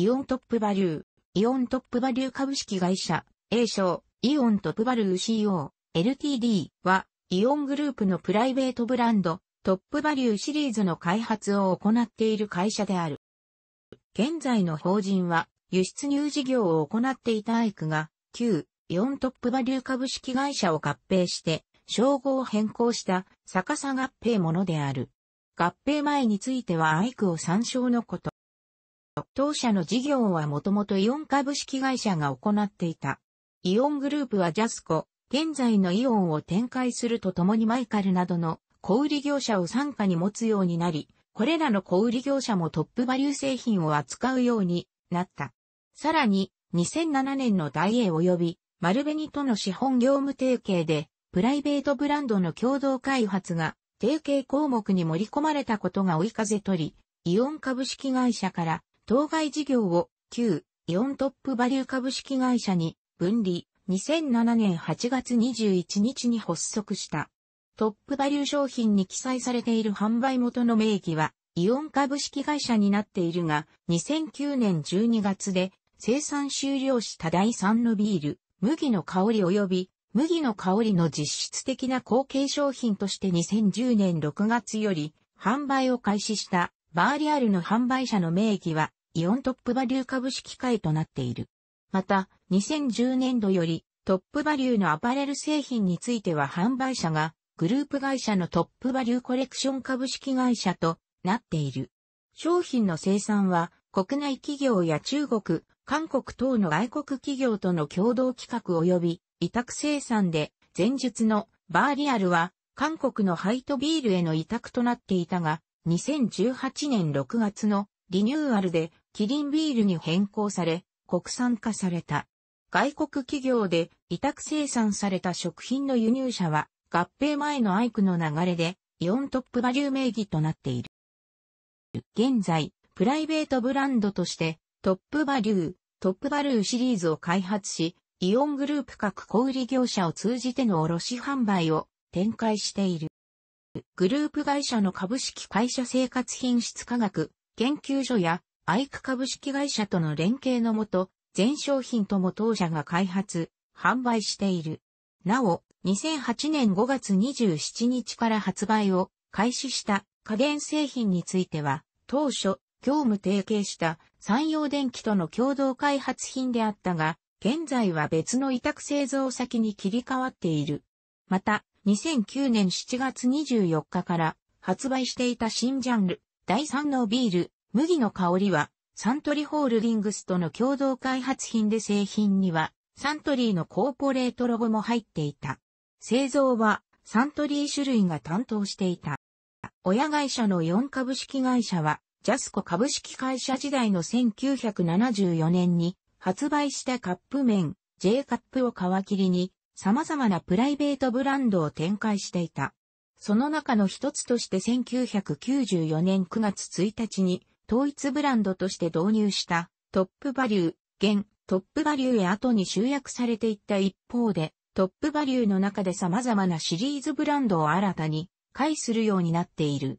イオントップバリュー、イオントップバリュー株式会社、A 賞、イオントップバリュー CO、LTD は、イオングループのプライベートブランド、トップバリューシリーズの開発を行っている会社である。現在の法人は、輸出入事業を行っていたアイクが、旧、イオントップバリュー株式会社を合併して、称号を変更した逆さ合併ものである。合併前についてはアイクを参照のこと。当社の事業はもともとイオン株式会社が行っていた。イオングループはジャスコ、現在のイオンを展開するとともにマイカルなどの小売業者を傘下に持つようになり、これらの小売業者もトップバリュー製品を扱うようになった。さらに、2007年のダイエー及び、丸紅との資本業務提携で、プライベートブランドの共同開発が、提携項目に盛り込まれたことが追い風取り、イオン株式会社から当該事業を旧イオントップバリュー株式会社に分離2007年8月21日に発足した。トップバリュー商品に記載されている販売元の名義はイオン株式会社になっているが2009年12月で生産終了した第3のビール麦の香り及び麦の香りの実質的な後継商品として2010年6月より販売を開始したバーリアルの販売者の名義はイオントップバリュー株式会となっている。また、2010年度よりトップバリューのアパレル製品については販売者がグループ会社のトップバリューコレクション株式会社となっている。商品の生産は国内企業や中国、韓国等の外国企業との共同企画及び委託生産で前述のバーリアルは韓国のハイトビールへの委託となっていたが、2018年6月のリニューアルでキリンビールに変更され、国産化された。外国企業で委託生産された食品の輸入者は、合併前のアイクの流れで、イオントップバリュー名義となっている。現在、プライベートブランドとして、トップバリュー、トップバリューシリーズを開発し、イオングループ各小売業者を通じての卸販売を展開している。グループ会社の株式会社生活品質科学研究所やアイク株式会社との連携のもと、全商品とも当社が開発、販売している。なお、2008年5月27日から発売を開始した家電製品については、当初、業務提携した山陽電機との共同開発品であったが、現在は別の委託製造先に切り替わっている。また、2009年7月24日から発売していた新ジャンル、第3のビール、麦の香りは、サントリーホールディングスとの共同開発品で製品には、サントリーのコーポレートロゴも入っていた。製造は、サントリー種類が担当していた。親会社の4株式会社は、ジャスコ株式会社時代の1974年に発売したカップ麺、J カップを皮切りに、様々なプライベートブランドを展開していた。その中の一つとして1994年9月1日に統一ブランドとして導入したトップバリュー、現トップバリューへ後に集約されていった一方でトップバリューの中で様々なシリーズブランドを新たに回するようになっている。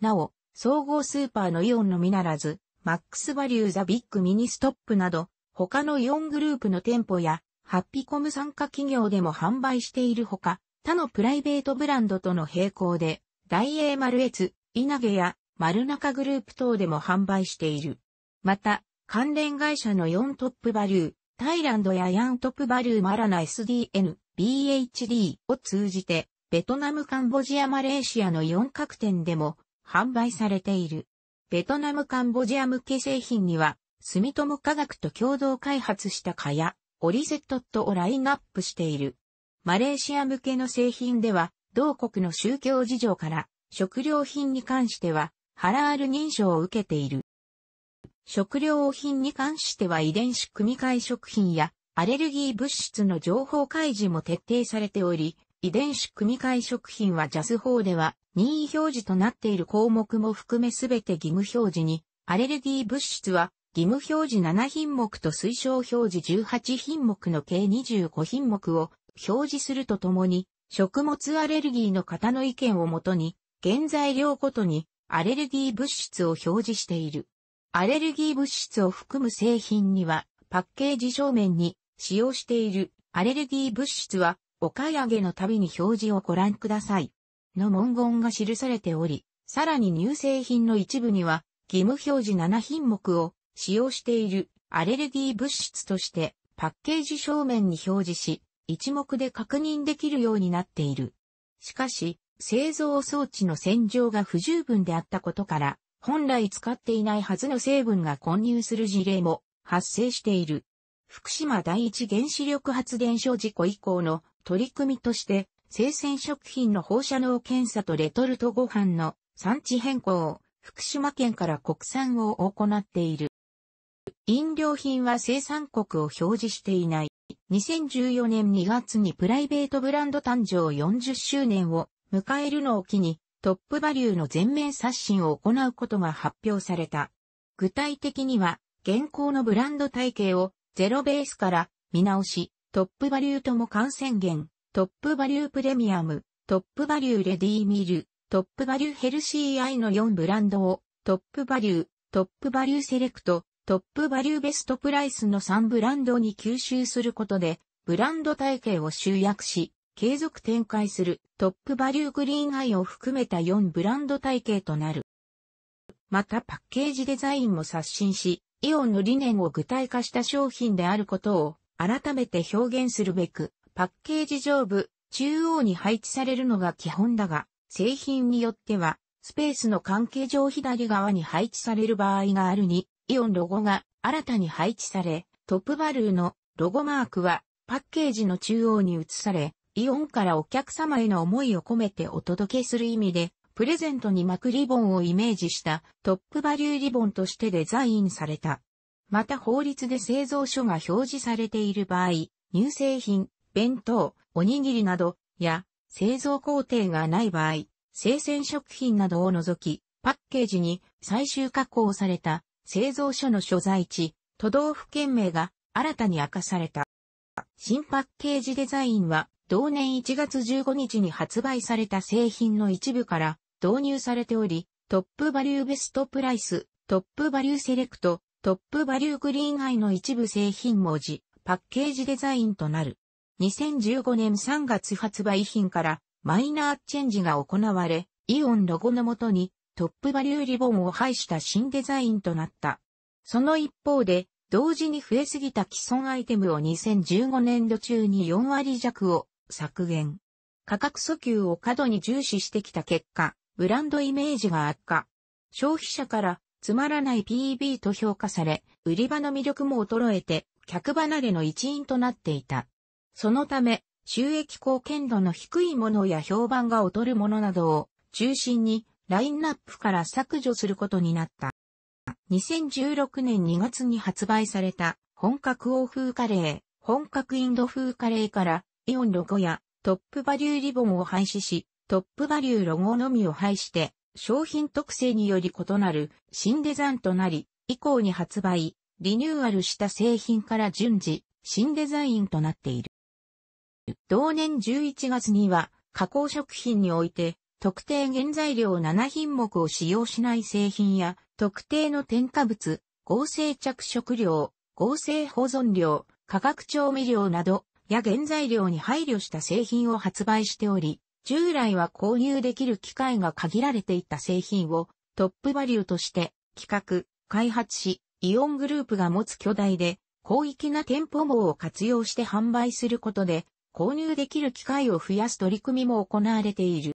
なお、総合スーパーのイオンのみならず、マックスバリューザビッグミニストップなど、他のイオングループの店舗や、ハッピコム参加企業でも販売しているほか、他のプライベートブランドとの並行で、大英丸越、稲毛や丸中グループ等でも販売している。また、関連会社の4トップバリュー、タイランドやヤントップバリューマラナ SDN、BHD を通じて、ベトナムカンボジアマレーシアの4各店でも販売されている。ベトナムカンボジア向け製品には、住友科学と共同開発した蚊や、オリゼットとをラインナップしている。マレーシア向けの製品では、同国の宗教事情から、食料品に関しては、ハラール認証を受けている。食料品に関しては遺伝子組み換え食品やアレルギー物質の情報開示も徹底されており、遺伝子組み換え食品は JAS 法では任意表示となっている項目も含めすべて義務表示に、アレルギー物質は義務表示7品目と推奨表示18品目の計25品目を表示するとともに、食物アレルギーの方の意見をもとに、原材料ごとにアレルギー物質を表示している。アレルギー物質を含む製品には、パッケージ正面に使用しているアレルギー物質は、お買い上げのたびに表示をご覧ください。の文言が記されており、さらに乳製品の一部には、義務表示7品目を使用しているアレルギー物質としてパッケージ正面に表示し、一目で確認できるようになっている。しかし、製造装置の洗浄が不十分であったことから、本来使っていないはずの成分が混入する事例も発生している。福島第一原子力発電所事故以降の取り組みとして、生鮮食品の放射能検査とレトルトご飯の産地変更を福島県から国産を行っている。飲料品は生産国を表示していない。2014年2月にプライベートブランド誕生40周年を迎えるのを機に、トップバリューの全面刷新を行うことが発表された。具体的には、現行のブランド体系をゼロベースから見直し、トップバリューとも感染源トップバリュープレミアム、トップバリューレディーミル、トップバリューヘルシーアイの4ブランドを、トップバリュー、トップバリューセレクト、トップバリューベストプライスの3ブランドに吸収することで、ブランド体系を集約し、継続展開するトップバリューグリーンアイを含めた4ブランド体系となる。またパッケージデザインも刷新し、イオンの理念を具体化した商品であることを改めて表現するべく、パッケージ上部、中央に配置されるのが基本だが、製品によっては、スペースの関係上左側に配置される場合があるにイオンロゴが新たに配置され、トップバリューのロゴマークはパッケージの中央に移され、イオンからお客様への思いを込めてお届けする意味で、プレゼントに巻くリボンをイメージしたトップバリューリボンとしてデザインされた。また法律で製造所が表示されている場合、乳製品、弁当、おにぎりなど、や、製造工程がない場合、生鮮食品などを除き、パッケージに最終加工された製造所の所在地、都道府県名が新たに明かされた。新パッケージデザインは同年1月15日に発売された製品の一部から導入されており、トップバリューベストプライス、トップバリューセレクト、トップバリューグリーンアイの一部製品文字、パッケージデザインとなる。2015年3月発売品からマイナーチェンジが行われ、イオンロゴのもとにトップバリューリボンを排した新デザインとなった。その一方で、同時に増えすぎた既存アイテムを2015年度中に4割弱を削減。価格訴求を過度に重視してきた結果、ブランドイメージが悪化。消費者からつまらない PB と評価され、売り場の魅力も衰えて、客離れの一因となっていた。そのため、収益貢献度の低いものや評判が劣るものなどを中心にラインナップから削除することになった。2016年2月に発売された本格欧風カレー、本格インド風カレーからイオンロゴやトップバリューリボンを廃止し、トップバリューロゴのみを廃して、商品特性により異なる新デザインとなり、以降に発売、リニューアルした製品から順次、新デザインとなっている。同年11月には、加工食品において、特定原材料7品目を使用しない製品や、特定の添加物、合成着色料、合成保存料、化学調味料など、や原材料に配慮した製品を発売しており、従来は購入できる機会が限られていた製品をトップバリューとして企画、開発し、イオングループが持つ巨大で広域な店舗網を活用して販売することで購入できる機会を増やす取り組みも行われている。